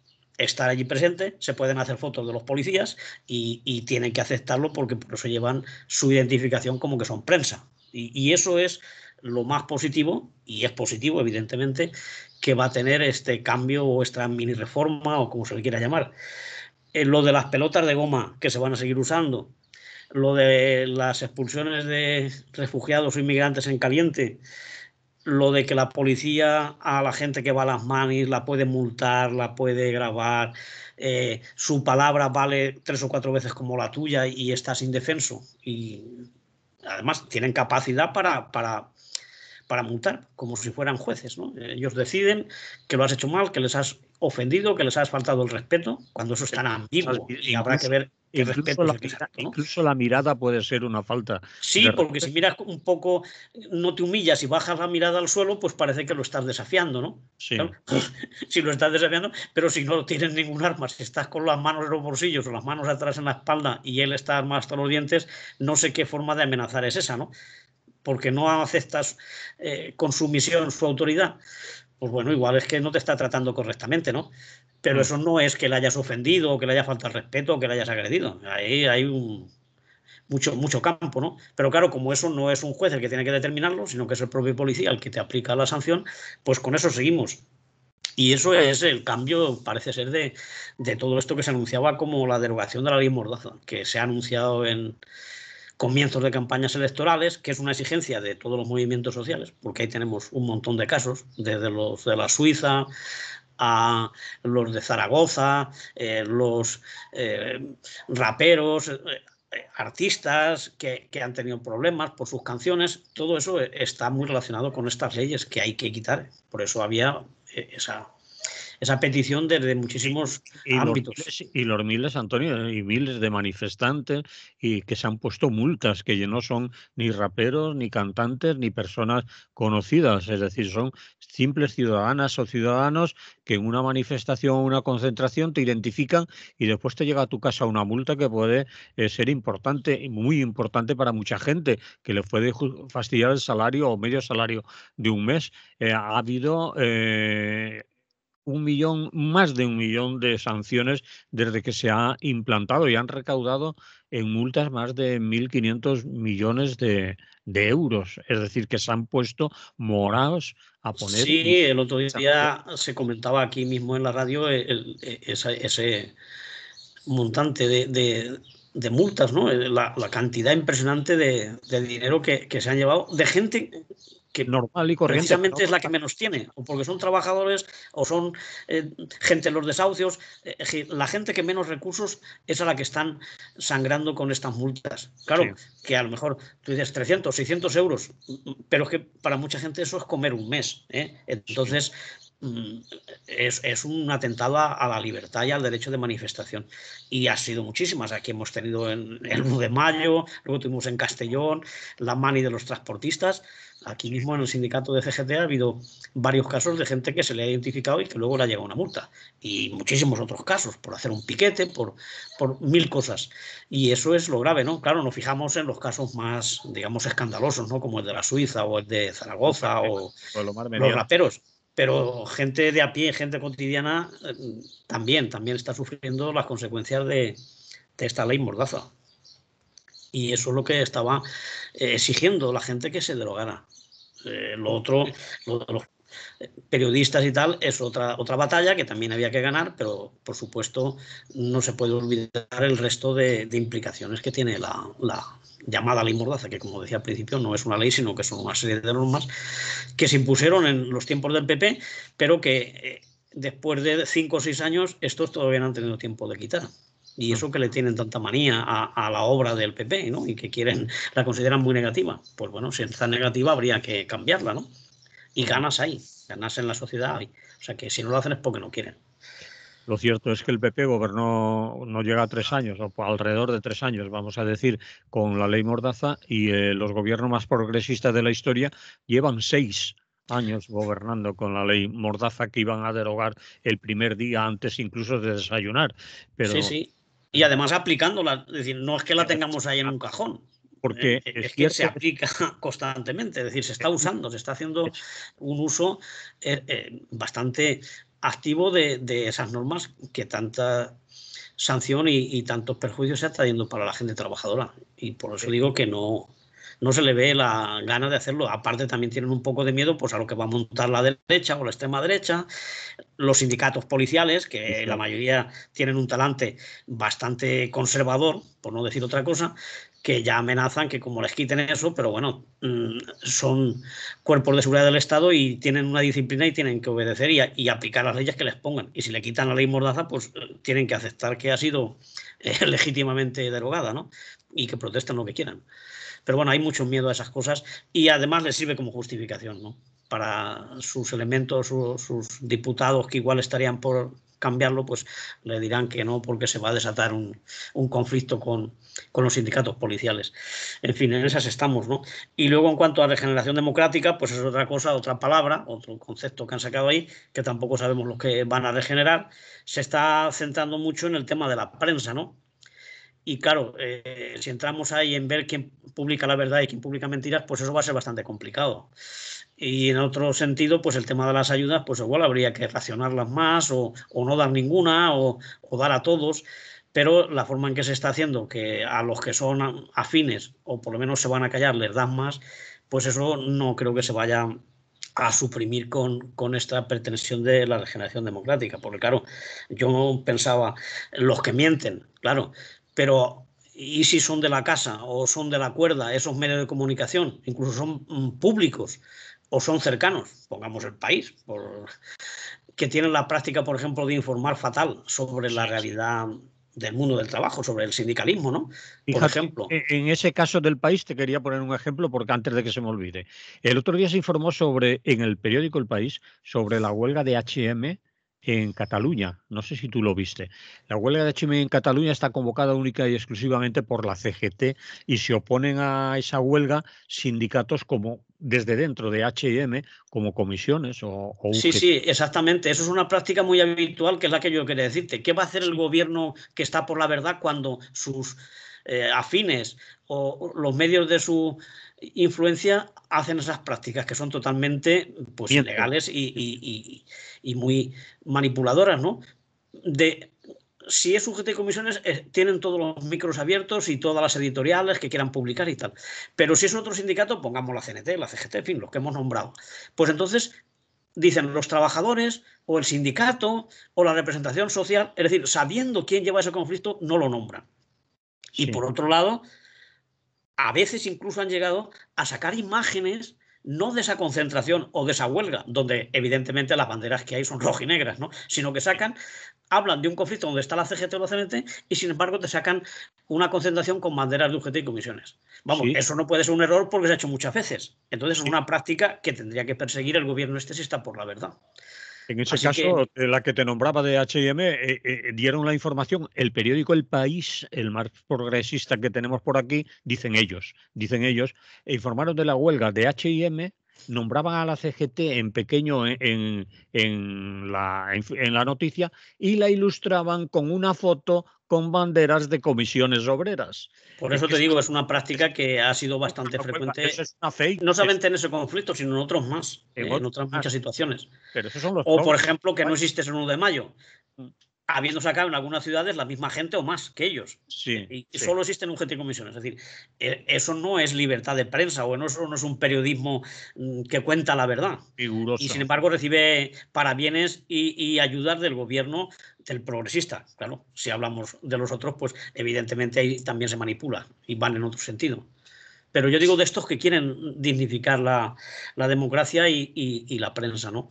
estar allí presente, se pueden hacer fotos de los policías y, tienen que aceptarlo porque por eso llevan su identificación como que son prensa. Y, eso es lo más positivo, y es positivo evidentemente, que va a tener este cambio o esta mini reforma o como se le quiera llamar. Eh, lo de las pelotas de goma que se van a seguir usando, lo de las expulsiones de refugiados o inmigrantes en caliente, lo de que la policía a la gente que va a las manis la puede multar, la puede grabar, eh, su palabra vale tres o cuatro veces como la tuya y estás indefenso. Y además tienen capacidad para, para, para multar, como si fueran jueces. ¿no? Eh, ellos deciden que lo has hecho mal, que les has ofendido, que les has faltado el respeto, cuando eso está ambiguo y habrá que ver Incluso la, mirada puede ser una falta. Sí, porque si miras un poco, no te humillas y bajas la mirada al suelo, pues parece que lo estás desafiando, ¿no? Sí. si lo estás desafiando, pero si no tienes ningún arma, si estás con las manos en los bolsillos o las manos atrás en la espalda y él está armado hasta los dientes, no sé qué forma de amenazar es esa, ¿no? Porque no aceptas con eh, con sumisión su autoridad pues bueno, igual es que no te está tratando correctamente, ¿no? Pero mm. eso no es que le hayas ofendido, que le haya faltado el respeto, que le hayas agredido. Ahí hay un, mucho, mucho campo, ¿no? Pero claro, como eso no es un juez el que tiene que determinarlo, sino que es el propio policía el que te aplica la sanción, pues con eso seguimos. Y eso es el cambio, parece ser, de, de todo esto que se anunciaba como la derogación de la ley Mordaza, que se ha anunciado en, comienzos de campañas electorales, que es una exigencia de todos los movimientos sociales, porque ahí tenemos un montón de casos, desde los de la Suiza a los de Zaragoza, eh, los eh, raperos, eh, artistas que, han tenido problemas por sus canciones, todo eso e-, está muy relacionado con estas leyes que hay que quitar. Por eso había esa esa petición desde muchísimos ámbitos. y los miles, Antonio, y miles de manifestantes y que se han puesto multas, que ya no son ni raperos, ni cantantes, ni personas conocidas, es decir, son simples ciudadanas o ciudadanos que en una manifestación o una concentración te identifican y después te llega a tu casa una multa que puede eh, ser importante, muy importante para mucha gente, que le puede fastidiar el salario o medio salario de un mes. Eh, ha habido eh, un millón, más de un millón de sanciones desde que se ha implantado y han recaudado en multas más de 1.500 millones de, de, euros. Es decir, que se han puesto morados a poner. Sí, el otro día se comentaba aquí mismo en la radio e, ese, montante de, de, multas, ¿no? Eh, la, la, cantidad impresionante de, dinero que, que se han llevado de gente que normal y corriente. Precisamente es la que menos tiene, o porque son trabajadores o son eh, gente en los desahucios. Eh, la gente que menos recursos es a la que están sangrando con estas multas. Claro, que a lo mejor tú dices 300, 600 euros, pero que para mucha gente eso es comer un mes. ¿eh? Entonces, mm, es, es, un atentado a, la libertad y al derecho de manifestación. Y ha sido muchísimas. Aquí hemos tenido en, el 1 de mayo, luego tuvimos en Castellón, la mani de los transportistas. Aquí mismo en el sindicato de CGT ha habido varios casos de gente que se le ha identificado y que luego le ha llegado una multa. Y muchísimos otros casos, por hacer un piquete, por, por mil cosas. Y eso es lo grave, ¿no? Claro, nos fijamos en los casos más, digamos, escandalosos, ¿no? Como el de la Suiza o el de Zaragoza o, los raperos pero gente de a pie, gente cotidiana, eh, también, también está sufriendo las consecuencias de, de esta ley mordaza. Y eso es lo que estaba eh, exigiendo la gente que se derogara. Eh, lo otro, los periodistas y tal, es otra, otra batalla que también había que ganar, pero por supuesto no se puede olvidar el resto de, implicaciones que tiene la, llamada ley Mordaza, que como decía al principio no es una ley, sino que son una serie de normas que se impusieron en los tiempos del PP, pero que eh, después de cinco o seis años estos todavía no han tenido tiempo de quitar. Y mm. eso que le tienen tanta manía a, la obra del PP, ¿no? Y que quieren, la consideran muy negativa. Pues bueno, si está negativa habría que cambiarla, ¿no? Y ganas ahí, ganas en la sociedad ahí. O sea que si no lo hacen es porque no quieren. Lo cierto es que el PP gobernó, no llega a tres años, o alrededor de tres años, vamos a decir, con la ley Mordaza y eh, los gobiernos más progresistas de la historia llevan seis años gobernando con la ley Mordaza que iban a derogar el primer día antes incluso de desayunar. Pero sí, sí. Y además aplicándola, es decir, no es que la tengamos ahí en un cajón. Porque ¿eh? es, que se aplica constantemente, es decir, se está usando, se está haciendo un uso eh, eh, bastante activo de, esas normas que tanta sanción y, tantos perjuicios se está dando para la gente trabajadora. Y por eso digo que no, no se le ve la gana de hacerlo. Aparte también tienen un poco de miedo pues, a lo que va a montar la derecha o la extrema derecha, los sindicatos policiales, que la mayoría tienen un talante bastante conservador, por no decir otra cosa, que ya amenazan que como les quiten eso, pero bueno, mm, son cuerpos de seguridad del Estado y tienen una disciplina y tienen que obedecer y, aplicar las leyes que les pongan. Y si le quitan la ley Mordaza, pues eh, tienen que aceptar que ha sido eh, legítimamente derogada, ¿no? Y que protesten lo que quieran. Pero bueno, hay mucho miedo a esas cosas y además les sirve como justificación, ¿no? Para sus elementos, sus diputados que igual estarían por cambiarlo, pues le dirán que no porque se va a desatar un, conflicto con, con, los sindicatos policiales. En fin, en esas estamos, ¿no? Y luego en cuanto a regeneración democrática, pues es otra cosa, otra palabra, otro concepto que han sacado ahí, que tampoco sabemos los que van a regenerar. Se está centrando mucho en el tema de la prensa, ¿no? Y claro, eh, si entramos ahí en ver quién publica la verdad y quién publica mentiras, pues eso va a ser bastante complicado. Y en otro sentido, pues el tema de las ayudas, pues igual habría que racionarlas más o, no dar ninguna o, dar a todos. Pero la forma en que se está haciendo, que a los que son afines o por lo menos se van a callar les dan más, pues eso no creo que se vaya a suprimir con, con esta pretensión de la regeneración democrática. Porque claro, yo pensaba, los que mienten, claro, pero ¿y si son de la casa o son de la cuerda esos medios de comunicación? Incluso son mm, públicos o son cercanos, pongamos el país, que tienen la práctica, por ejemplo, de informar fatal sobre la realidad del mundo del trabajo, sobre el sindicalismo, ¿no? Por ejemplo. E-, en ese caso del país te quería poner un ejemplo porque antes de que se me olvide. El otro día se informó sobre en el periódico El País sobre la huelga de H&M en Cataluña. No sé si tú lo viste. La huelga de H&M en Cataluña está convocada única y exclusivamente por la CGT y se oponen a esa huelga sindicatos como desde dentro de H&M como comisiones o, o sí sí exactamente eso es una práctica muy habitual que es la que yo quería decirte qué va a hacer el gobierno que está por la verdad cuando sus eh, afines o los medios de su influencia hacen esas prácticas que son totalmente pues, ilegales y, muy manipuladoras, ¿no? De, si es sujeto de comisiones, eh, tienen todos los micros abiertos y todas las editoriales que quieran publicar y tal. Pero si es otro sindicato, pongamos la CNT, la CGT, en fin, los que hemos nombrado. Pues entonces dicen los trabajadores o el sindicato o la representación social, es decir, sabiendo quién lleva ese conflicto, no lo nombran. Y por otro lado, a veces incluso han llegado a sacar imágenes no de esa concentración o de esa huelga, donde evidentemente las banderas que hay son rojas y negras, sino que sacan, hablan de un conflicto donde está la CGT o la CNT y sin embargo te sacan una concentración con banderas de UGT y comisiones. Vamos, eso no puede ser un error porque se ha hecho muchas veces. Entonces es una práctica que tendría que perseguir el gobierno este si está por la verdad. En ese caso, eh, la que te nombraba de HM, dieron la información, el periódico El País, el más progresista que tenemos por aquí, dicen ellos, dicen ellos, e informaron de la huelga de HM nombraban a la CGT en pequeño e, en, la, en, la, noticia y la ilustraban con una foto con banderas de comisiones obreras. Por eso te digo, es una práctica que ha sido bastante frecuente. Eso es una fake. No solamente en ese conflicto, sino en otros más, en, eh, otras muchas situaciones. o, por ejemplo, que no existe el 1 de mayo mm habiendo sacado en algunas ciudades la misma gente o más que ellos. Sí, y solo existen un gente y Es decir, e, eso no es libertad de prensa o eso no es un periodismo mm, que cuenta la verdad. Y sin embargo recibe parabienes y, y ayudas del gobierno del progresista. Claro, si hablamos de los otros, pues evidentemente ahí también se manipula y van en otro sentido. Pero yo digo de estos que quieren dignificar la, democracia y, y la prensa, ¿no?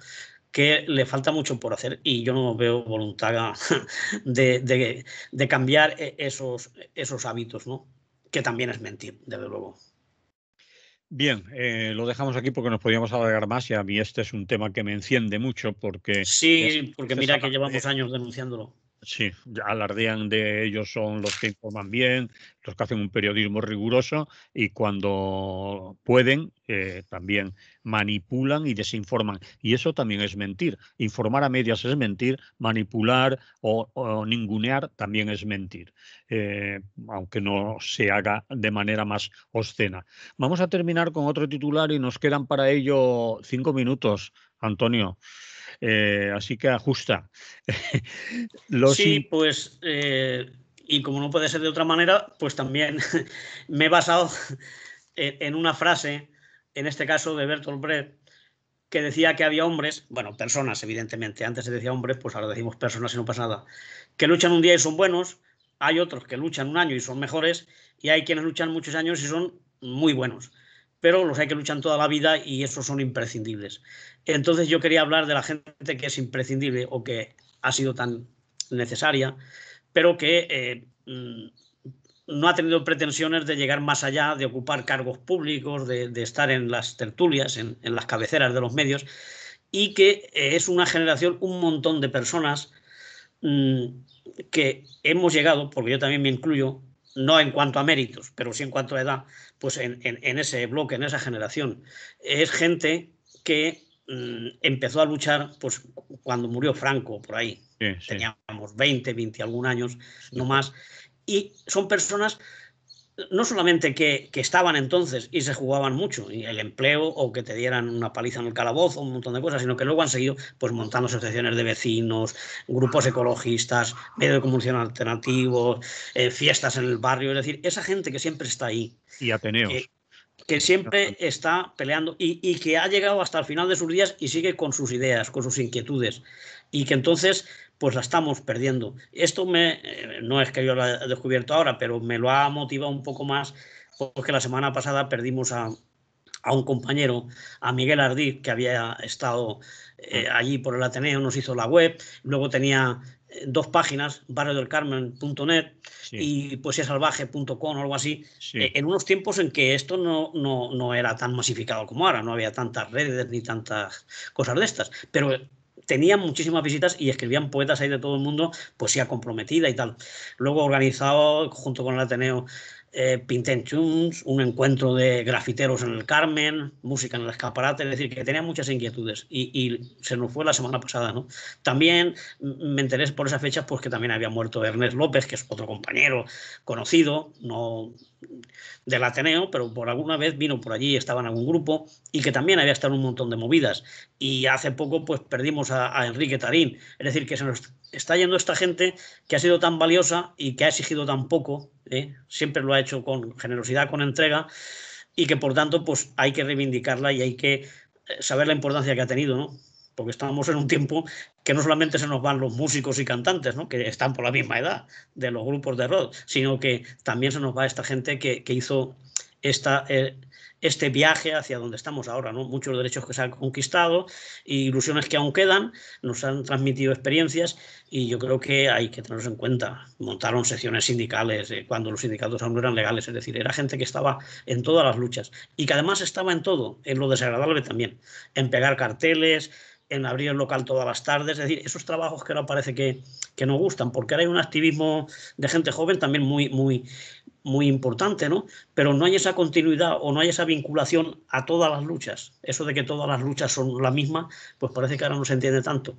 que le falta mucho por hacer y yo no veo voluntad de, cambiar e-, esos, esos hábitos, ¿no? que también es mentir, desde luego. Bien, eh, lo dejamos aquí porque nos podíamos alargar más y a mí este es un tema que me enciende mucho porque... Sí, porque mira que llevamos eh, años denunciándolo. Sí, alardean de ellos, son los que informan bien, los que hacen un periodismo riguroso y cuando pueden eh, también manipulan y desinforman. Y eso también es mentir. Informar a medias es mentir, manipular o, ningunear también es mentir, eh, aunque no se haga de manera más obscena. Vamos a terminar con otro titular y nos quedan para ello cinco minutos, Antonio. Eh, así que ajusta. sí, pues, eh, y como no puede ser de otra manera, pues también me he basado en una frase, en este caso de Bertolt Brecht, que decía que había hombres, bueno, personas, evidentemente, antes se decía hombres, pues ahora decimos personas y no pasa nada, que luchan un día y son buenos, hay otros que luchan un año y son mejores, y hay quienes luchan muchos años y son muy buenos pero los hay que luchan toda la vida y esos son imprescindibles. Entonces yo quería hablar de la gente que es imprescindible o que ha sido tan necesaria, pero que eh, mm, no ha tenido pretensiones de llegar más allá, de ocupar cargos públicos, de, estar en las tertulias, en, las cabeceras de los medios, y que eh, es una generación, un montón de personas mm, que hemos llegado, porque yo también me incluyo, no en cuanto a méritos, pero sí en cuanto a edad, pues en, ese bloque, en esa generación. Es gente que mm, empezó a luchar pues, cuando murió Franco, por ahí. Teníamos 20, 20 algún años, no más. Y son personas no solamente que, estaban entonces y se jugaban mucho, y el empleo o que te dieran una paliza en el calabozo, un montón de cosas, sino que luego han seguido pues montando asociaciones de vecinos, grupos ecologistas, medios de comunicación alternativos, eh, fiestas en el barrio, es decir, esa gente que siempre está ahí. Y Ateneos. Que, siempre está peleando y, y, que ha llegado hasta el final de sus días y sigue con sus ideas, con sus inquietudes. Y que entonces, pues la estamos perdiendo. Esto me, eh, no es que yo lo haya descubierto ahora, pero me lo ha motivado un poco más porque la semana pasada perdimos a, un compañero, a Miguel Ardiz, que había estado eh, ah. allí por el Ateneo, nos hizo la web, luego tenía eh, dos páginas, barrio barriodelcarmen.net carmen.net y poesiasalvaje.com o algo así, en unos tiempos en que esto no, no, no, era tan masificado como ahora, no había tantas redes ni tantas cosas de estas, pero tenían muchísimas visitas y escribían poetas ahí de todo el mundo, poesía comprometida y tal. Luego organizado junto con el Ateneo eh, un encuentro de grafiteros en el Carmen, música en el escaparate, es decir, que tenía muchas inquietudes y, se nos fue la semana pasada, ¿no? También me enteré por esas fechas pues, porque que también había muerto Ernest López, que es otro compañero conocido, no del Ateneo, pero por alguna vez vino por allí, estaba en algún grupo y que también había estado en un montón de movidas. Y hace poco pues perdimos a, Enrique Tarín. Es decir, que se nos está yendo esta gente que ha sido tan valiosa y que ha exigido tan poco, ¿eh? siempre lo ha hecho con generosidad, con entrega, y que por tanto pues hay que reivindicarla y hay que eh, saber la importancia que ha tenido, ¿no? porque estamos en un tiempo que no solamente se nos van los músicos y cantantes, ¿no? que están por la misma edad de los grupos de rock, sino que también se nos va esta gente que, hizo eh, este viaje hacia donde estamos ahora, ¿no? muchos derechos que se han conquistado ilusiones que aún quedan, nos han transmitido experiencias y yo creo que hay que tenerlos en cuenta. Montaron secciones sindicales eh, cuando los sindicatos aún no eran legales, es decir, era gente que estaba en todas las luchas y que además estaba en todo, en lo desagradable también, en pegar carteles, en abrir el local todas las tardes, es decir, esos trabajos que ahora parece que, que nos gustan, porque ahora hay un activismo de gente joven también muy, muy, muy importante, ¿no? Pero no hay esa continuidad o no hay esa vinculación a todas las luchas. Eso de que todas las luchas son la misma, pues parece que ahora no se entiende tanto.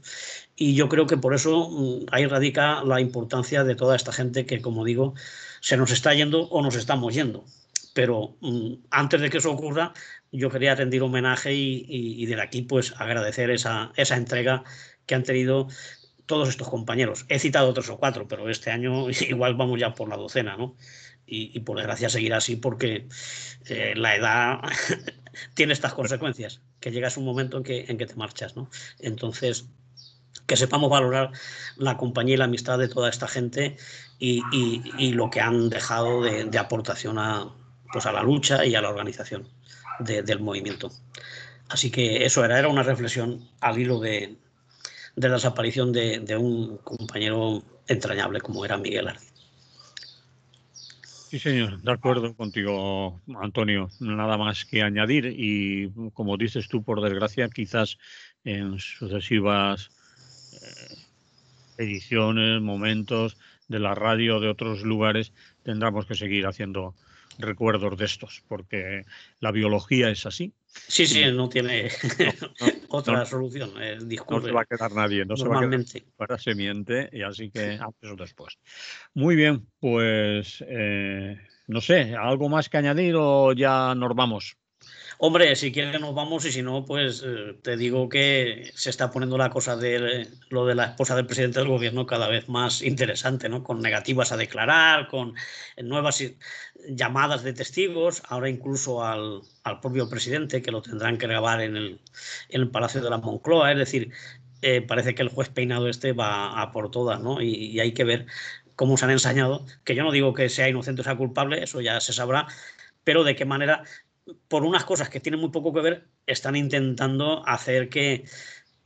Y yo creo que por eso mm, ahí radica la importancia de toda esta gente que, como digo, se nos está yendo o nos estamos yendo pero mm, antes de que eso ocurra, yo quería rendir homenaje y, y, aquí pues agradecer esa, esa entrega que han tenido todos estos compañeros. He citado tres o cuatro, pero este año igual vamos ya por la docena, ¿no? Y, por desgracia seguirá así porque eh, la edad tiene estas consecuencias, que llegas un momento en que, en que te marchas, ¿no? Entonces, que sepamos valorar la compañía y la amistad de toda esta gente y, lo que han dejado de aportación a, pues a la lucha y a la organización del movimiento. Así que eso era, era una reflexión al hilo de, la desaparición de, un compañero entrañable como era Miguel Ardi. Sí, señor, de acuerdo contigo, Antonio. Nada más que añadir y, como dices tú, por desgracia, quizás en sucesivas eh, ediciones, momentos de la radio, de otros lugares, tendremos que seguir haciendo recuerdos de estos, porque la biología es así. Sí, sí, no tiene otra solución. Eh, no se va a quedar nadie, no se va a miente, y así que antes después. Muy bien, pues eh, no sé, ¿algo más que añadir o ya nos vamos? Hombre, si quieres nos vamos y si no, pues eh, te digo que se está poniendo la cosa de eh, lo de la esposa del presidente del gobierno cada vez más interesante, ¿no? Con negativas a declarar, con nuevas llamadas de testigos, ahora incluso al, propio presidente, que lo tendrán que grabar en el, el Palacio de la Moncloa. Es decir, eh, parece que el juez peinado este va a por todas, ¿no? y hay que ver cómo se han ensañado, que yo no digo que sea inocente o sea culpable, eso ya se sabrá, pero de qué manera por unas cosas que tienen muy poco que ver, están intentando hacer que,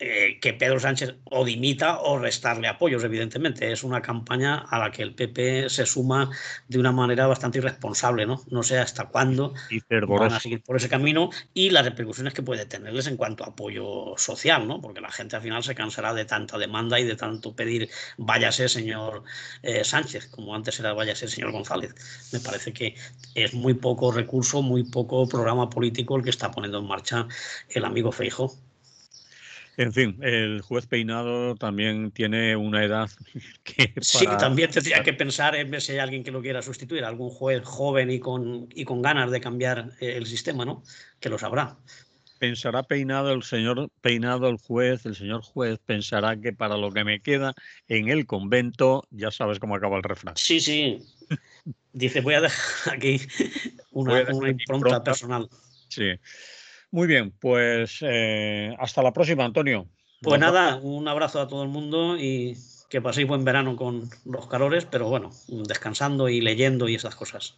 eh, que Pedro Sánchez o dimita o restarle apoyos, evidentemente. Es una campaña a la que el PP se suma de una manera bastante irresponsable, ¿no? No sé hasta cuándo y van a seguir por ese camino y las repercusiones que puede tenerles en cuanto a apoyo social, ¿no? Porque la gente al final se cansará de tanta demanda y de tanto pedir váyase, señor eh, Sánchez, como antes era váyase, señor González. Me parece que es muy poco recurso, muy poco programa político el que está poniendo en marcha el amigo Feijo. En fin, el juez peinado también tiene una edad que. Para... Sí, también tendría que pensar en ver si hay alguien que lo quiera sustituir, algún juez joven y con, y con ganas de cambiar eh, el sistema, ¿no? Que lo sabrá. Pensará peinado el señor, peinado el juez, el señor juez pensará que para lo que me queda en el convento, ya sabes cómo acaba el refrán. Sí, sí. Dice, voy a dejar aquí una, impronta personal. Sí. Muy bien, pues eh, hasta la próxima, Antonio. Pues nada, un abrazo a todo el mundo y que paséis buen verano con los calores, pero bueno, descansando y leyendo y esas cosas.